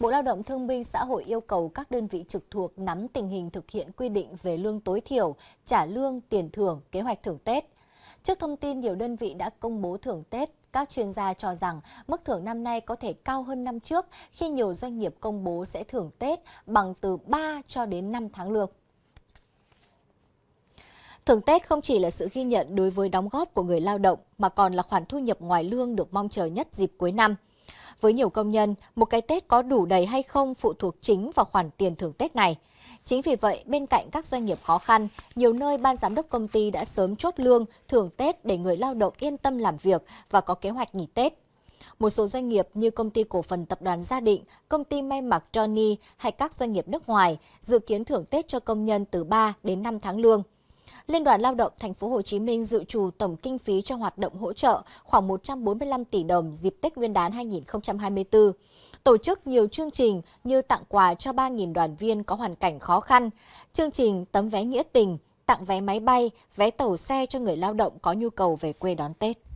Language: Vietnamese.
Bộ Lao động Thương binh Xã hội yêu cầu các đơn vị trực thuộc nắm tình hình thực hiện quy định về lương tối thiểu, trả lương, tiền thưởng, kế hoạch thưởng Tết. Trước thông tin nhiều đơn vị đã công bố thưởng Tết, các chuyên gia cho rằng mức thưởng năm nay có thể cao hơn năm trước khi nhiều doanh nghiệp công bố sẽ thưởng Tết bằng từ 3 cho đến 5 tháng lương. Thưởng Tết không chỉ là sự ghi nhận đối với đóng góp của người lao động mà còn là khoản thu nhập ngoài lương được mong chờ nhất dịp cuối năm. Với nhiều công nhân, một cái Tết có đủ đầy hay không phụ thuộc chính vào khoản tiền thưởng Tết này. Chính vì vậy, bên cạnh các doanh nghiệp khó khăn, nhiều nơi ban giám đốc công ty đã sớm chốt lương, thưởng Tết để người lao động yên tâm làm việc và có kế hoạch nghỉ Tết. Một số doanh nghiệp như công ty cổ phần tập đoàn Gia Định, công ty may mặc Johnny hay các doanh nghiệp nước ngoài dự kiến thưởng Tết cho công nhân từ 3 đến 5 tháng lương. Liên đoàn Lao động Thành phố Hồ Chí Minh dự trù tổng kinh phí cho hoạt động hỗ trợ khoảng 145 tỷ đồng dịp Tết Nguyên đán 2024. Tổ chức nhiều chương trình như tặng quà cho 3.000 đoàn viên có hoàn cảnh khó khăn, chương trình tấm vé nghĩa tình, tặng vé máy bay, vé tàu xe cho người lao động có nhu cầu về quê đón Tết.